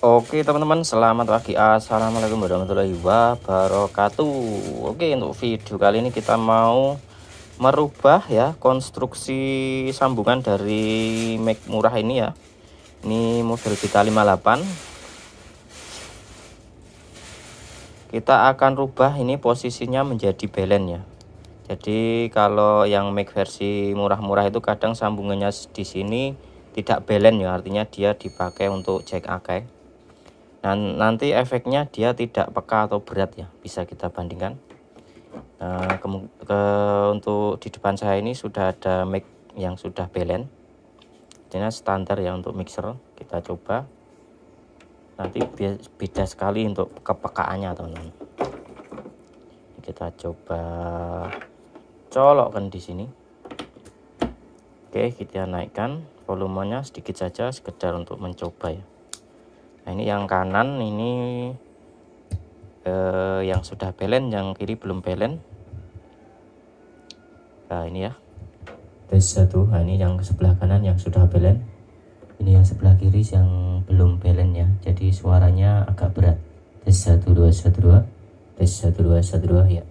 Oke teman-teman selamat pagi Assalamualaikum warahmatullahi wabarakatuh Oke untuk video kali ini kita mau merubah ya konstruksi sambungan dari mic murah ini ya Ini model kita 58 Kita akan rubah ini posisinya menjadi belen ya Jadi kalau yang mic versi murah-murah itu kadang sambungannya di sini tidak belen ya artinya dia dipakai untuk jack okay dan nanti efeknya dia tidak peka atau berat ya bisa kita bandingkan nah, eh, ke, ke, untuk di depan saya ini sudah ada mic yang sudah belen ini standar ya untuk mixer kita coba nanti beda sekali untuk kepekaannya teman-teman kita coba colokkan di sini Oke, kita naikkan volumenya sedikit saja sekedar untuk mencoba ya nah ini yang kanan ini eh, yang sudah belen yang kiri belum belen nah ini ya tes satu nah ini yang sebelah kanan yang sudah belen ini yang sebelah kiri yang belum belen ya jadi suaranya agak berat tes satu dua satu dua tes satu dua satu dua ya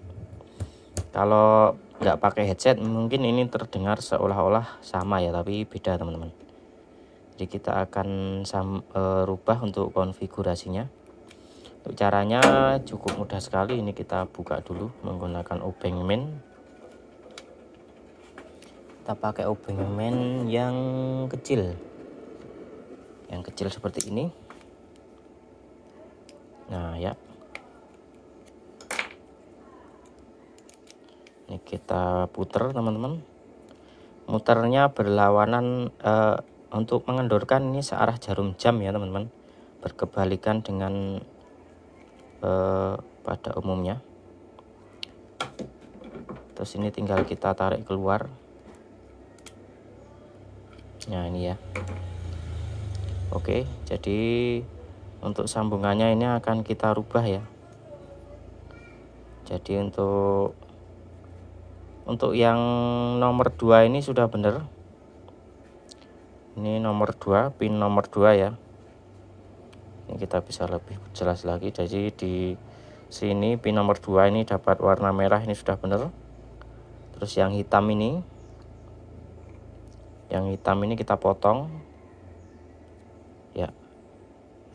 kalau nggak pakai headset mungkin ini terdengar seolah-olah sama ya tapi beda teman-teman jadi kita akan sam, e, rubah untuk konfigurasinya untuk caranya cukup mudah sekali ini kita buka dulu menggunakan obeng men kita pakai obeng men yang kecil yang kecil seperti ini nah ya ini kita putar teman-teman muternya berlawanan eh, untuk mengendurkan ini searah jarum jam ya teman-teman berkebalikan dengan eh, pada umumnya terus ini tinggal kita tarik keluar nah ini ya oke jadi untuk sambungannya ini akan kita rubah ya jadi untuk untuk yang nomor dua ini sudah benar ini nomor 2 pin nomor 2 ya ini kita bisa lebih jelas lagi jadi di sini pin nomor 2 ini dapat warna merah ini sudah benar terus yang hitam ini yang hitam ini kita potong ya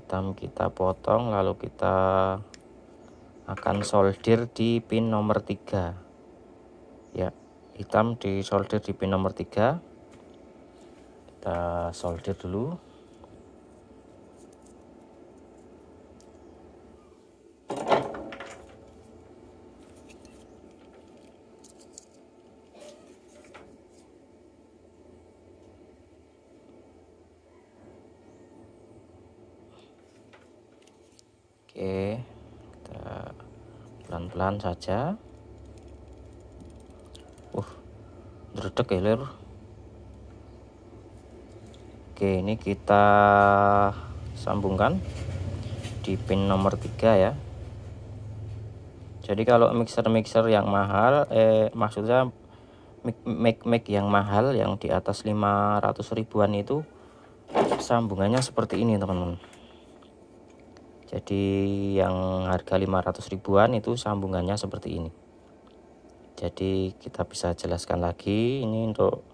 hitam kita potong lalu kita akan solder di pin nomor 3 ya hitam di solder di pin nomor 3 kita solder dulu Oke, kita pelan-pelan saja. Uh, dredek ya, lir Oke ini kita sambungkan di pin nomor 3 ya jadi kalau mixer-mixer yang mahal eh maksudnya mic-mic yang mahal yang di atas 500 ribuan itu sambungannya seperti ini teman-teman jadi yang harga 500 ribuan itu sambungannya seperti ini jadi kita bisa jelaskan lagi ini untuk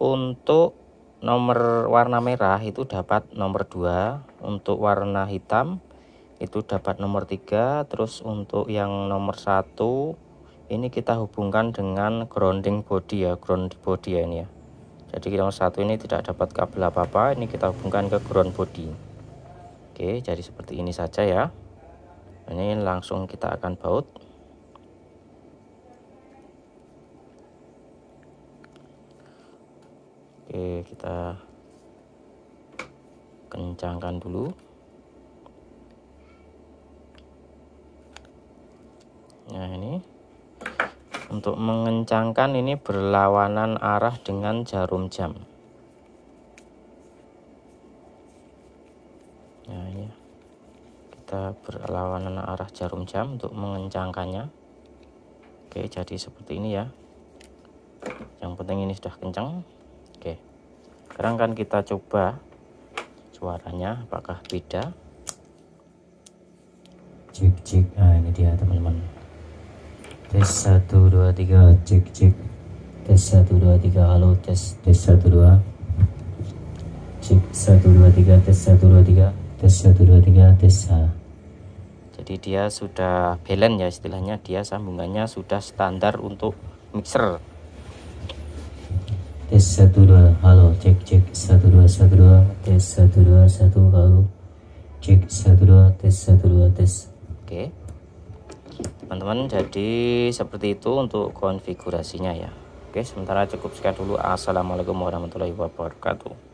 untuk nomor warna merah itu dapat nomor 2 untuk warna hitam itu dapat nomor 3 terus untuk yang nomor 1 ini kita hubungkan dengan grounding body ya ground body ya ini ya jadi nomor satu ini tidak dapat kabel apa-apa ini kita hubungkan ke ground body oke jadi seperti ini saja ya ini langsung kita akan baut Oke, kita kencangkan dulu. Nah, ini untuk mengencangkan ini berlawanan arah dengan jarum jam. Nah, ini kita berlawanan arah jarum jam untuk mengencangkannya. Oke, jadi seperti ini ya. Yang penting ini sudah kencang sekarang kan kita coba suaranya apakah beda cek cek nah ini dia teman-teman tes 1 2 3 cek cek tes 1 2 3 halo tes tes 1 2 cek 1 2 3 tes 1 2 3 tes 1 2 3 tes 1. jadi dia sudah balance ya istilahnya dia sambungannya sudah standar untuk mixer tes dua halo cek cek satu satu dua dua tes satu dua satu halo cek satu dua tes satu dua tes oke teman-teman jadi seperti itu untuk konfigurasinya ya oke sementara cukup sekian dulu assalamualaikum warahmatullahi wabarakatuh